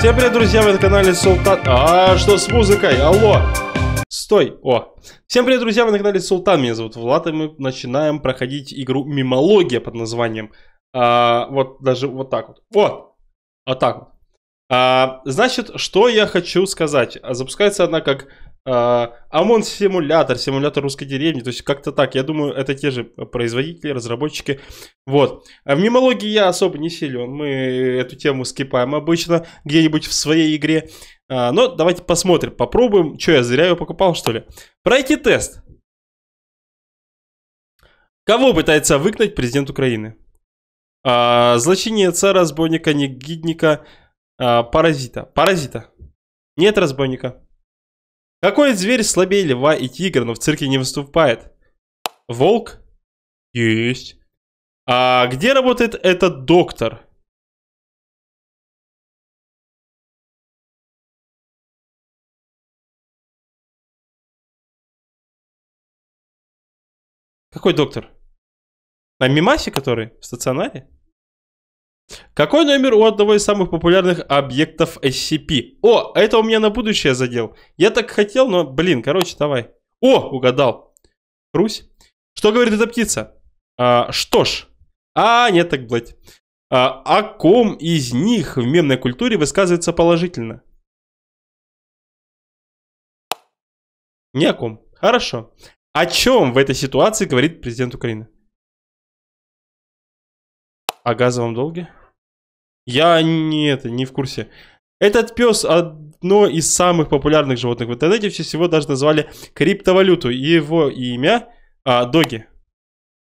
Всем привет, друзья, вы на канале Султан... А, что с музыкой? Алло! Стой! О! Всем привет, друзья, вы на канале Султан, меня зовут Влад, и мы начинаем проходить игру Мимология под названием... А, вот даже вот так вот. Вот! Вот так вот. А, значит, что я хочу сказать. Запускается она как ОМОН а, симулятор, симулятор русской деревни, то есть как-то так, я думаю, это те же производители, разработчики, вот. А в мимологии я особо не силен, мы эту тему скипаем обычно где-нибудь в своей игре, а, но давайте посмотрим, попробуем, что я зря ее покупал что ли. Пройти тест. Кого пытается выгнать президент Украины? А, злочинеца, разбойника, негидника, паразита. Паразита. Нет разбойника. Какой зверь слабее льва и тигра, но в цирке не выступает? Волк? Есть. А где работает этот доктор? Какой доктор? На Мимасе который? В стационаре? Какой номер у одного из самых популярных объектов SCP? О, это у меня на будущее задел. Я так хотел, но, блин, короче, давай. О, угадал. Русь. Что говорит эта птица? А, что ж. А, нет, так, блядь. А, о ком из них в мемной культуре высказывается положительно? Ни о ком. Хорошо. О чем в этой ситуации говорит президент Украины? О газовом долге? Я не, это, не в курсе. Этот пес одно из самых популярных животных в интернете. Все всего даже назвали криптовалюту. Его имя а, Доги.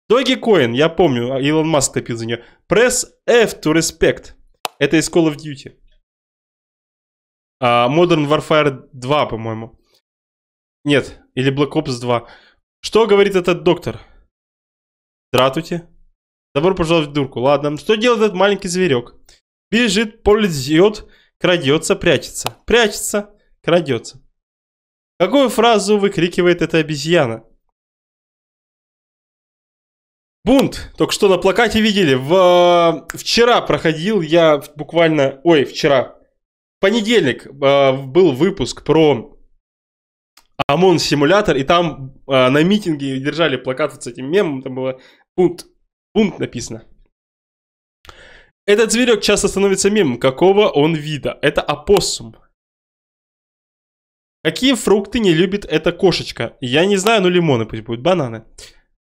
Доги Коин, я помню, а, Илон Маск топил за нее. Press F to respect. Это из Call of Duty. А, Modern Warfare 2, по-моему. Нет, или Black Ops 2. Что говорит этот доктор? Дратуйте. Добро пожаловать в дурку. Ладно, что делает этот маленький зверек? Бежит, ползет, крадется, прячется. Прячется, крадется. Какую фразу выкрикивает эта обезьяна? Бунт! Только что на плакате видели. В, э, вчера проходил я буквально... Ой, вчера. В понедельник э, был выпуск про ОМОН-симулятор, и там э, на митинге держали плакаты с этим мемом. Там было бунт. Бунт написано. Этот зверек часто становится мемом. Какого он вида? Это опоссум. Какие фрукты не любит эта кошечка? Я не знаю, но лимоны пусть будут, бананы.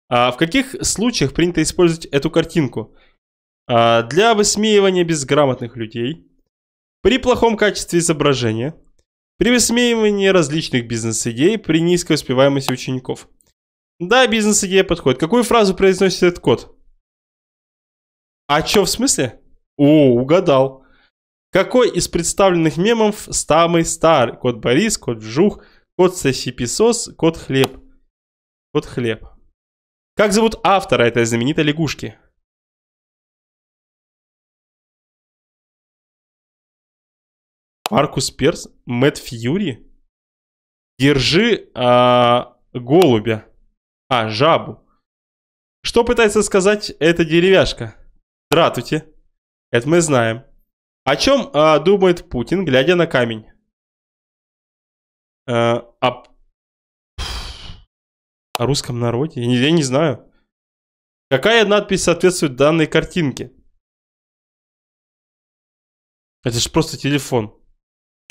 А в каких случаях принято использовать эту картинку? А для высмеивания безграмотных людей, при плохом качестве изображения, при высмеивании различных бизнес-идей, при низкой успеваемости учеников. Да, бизнес-идея подходит. Какую фразу произносит этот код? А чё, в смысле? О, угадал. Какой из представленных мемов самый старый? Кот Борис, кот Жух, кот Сосиписос, кот Хлеб. Кот Хлеб. Как зовут автора этой знаменитой лягушки? Маркус Перс? Мэтт Фьюри? Держи а, голубя. А, жабу. Что пытается сказать эта деревяшка? Здравствуйте. Это мы знаем. О чем э, а, думает Путин, глядя на камень? Э, о... о русском народе? Я не, я не знаю. Какая надпись соответствует данной картинке? Это же просто телефон.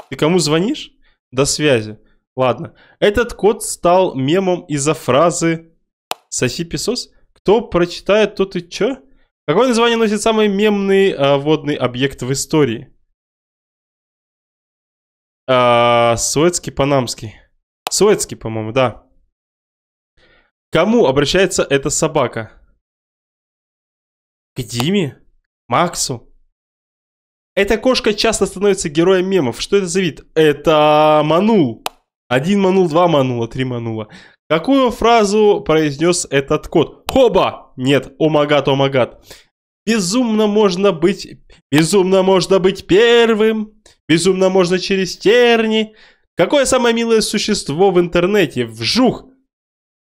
Ты кому звонишь? До связи. Ладно. Этот код стал мемом из-за фразы «Соси песос». Кто прочитает, тот и чё? Какое название носит самый мемный а, водный объект в истории? А, Суэцкий, Панамский. Суэцкий, по-моему, да. Кому обращается эта собака? К Диме? Максу? Эта кошка часто становится героем мемов. Что это за вид? Это манул. Один манул, два манула, три манула. Какую фразу произнес этот кот? Хоба! Нет, омагат, омагат. Безумно можно быть... Безумно можно быть первым. Безумно можно через терни. Какое самое милое существо в интернете? Вжух.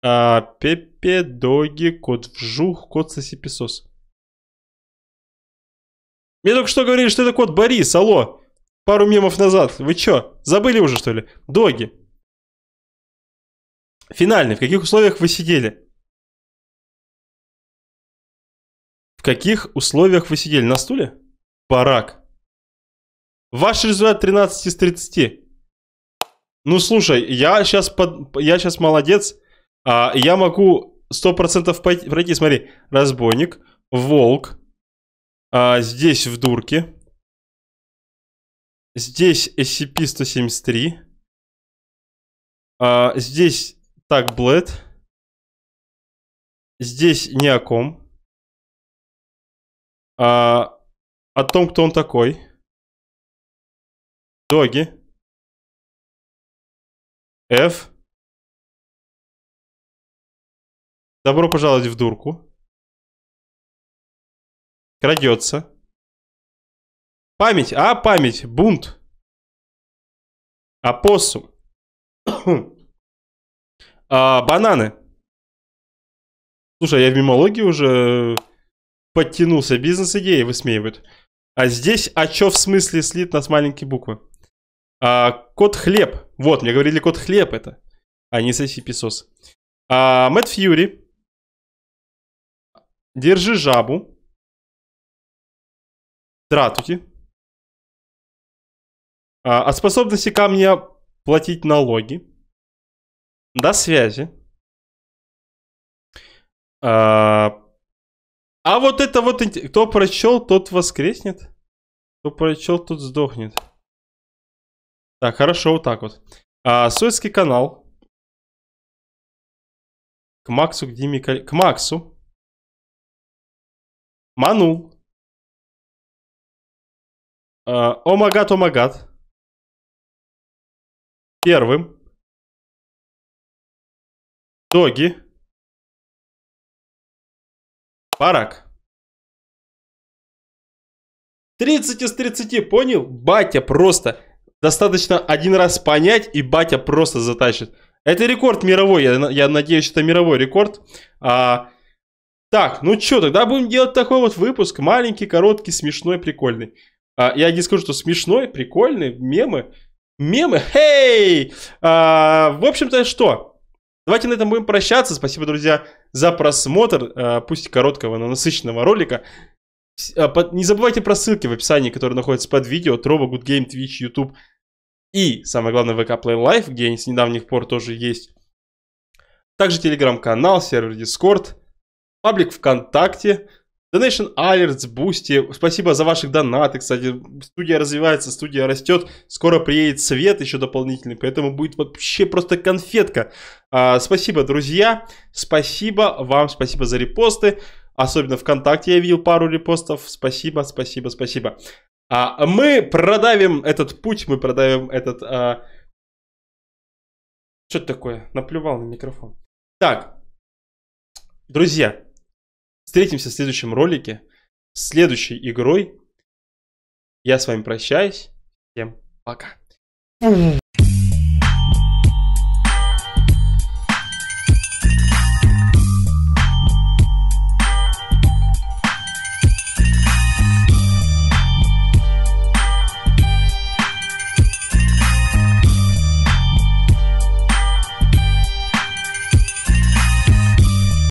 А, Пепе, Доги, Кот Вжух, Кот Сосиписос. Мне только что говорили, что это кот Борис, алло. Пару мемов назад. Вы чё, забыли уже что ли? Доги. Финальный. В каких условиях вы сидели? каких условиях вы сидели? На стуле? Барак. Ваш результат 13 из 30. Ну, слушай, я сейчас, под... я сейчас молодец. А, я могу 100% пойти... пройти. Смотри, разбойник, волк. А, здесь в дурке. Здесь SCP-173. А, здесь так, Блэд. Здесь ни о ком. А, о том, кто он такой. Доги. F. Добро пожаловать в дурку. Крадется. Память. А, память. Бунт. Апоссум. а, бананы. Слушай, я в мимологии уже подтянулся, бизнес-идеи высмеивают. А здесь, а чё в смысле слит нас маленькие буквы? А, кот хлеб. Вот, мне говорили код хлеб это, а не соси песос. А, Мэтт Фьюри. Держи жабу. Дратути. А, от способности камня платить налоги. До связи. А, а вот это вот... Кто прочел, тот воскреснет. Кто прочел, тот сдохнет. Так, хорошо, вот так вот. А, Советский канал. К Максу, к Диме... К Максу. Манул. А, омагат, омагат. Первым. Доги. Парак. 30 из 30, понял? Батя просто. Достаточно один раз понять, и батя просто затащит. Это рекорд мировой, я, я надеюсь, это мировой рекорд. А, так, ну что, тогда будем делать такой вот выпуск. Маленький, короткий, смешной, прикольный. А, я не скажу, что смешной, прикольный, мемы. Мемы, хей! А, в общем-то, что? Давайте на этом будем прощаться. Спасибо, друзья, за просмотр, э, пусть короткого, но насыщенного ролика. Э, не забывайте про ссылки в описании, которые находятся под видео. Троба, Good Game, Twitch, YouTube и, самое главное, VK Play Live, где с недавних пор тоже есть. Также телеграм-канал, сервер Discord, паблик ВКонтакте – Donation Alerts, Boosty. Спасибо за ваших донаты, кстати. Студия развивается, студия растет. Скоро приедет свет еще дополнительный, поэтому будет вообще просто конфетка. А, спасибо, друзья. Спасибо вам, спасибо за репосты. Особенно ВКонтакте я видел пару репостов. Спасибо, спасибо, спасибо. А, мы продавим этот путь, мы продавим этот... А... Что это такое? Наплювал на микрофон. Так, друзья, Встретимся в следующем ролике, с следующей игрой. Я с вами прощаюсь. Всем пока.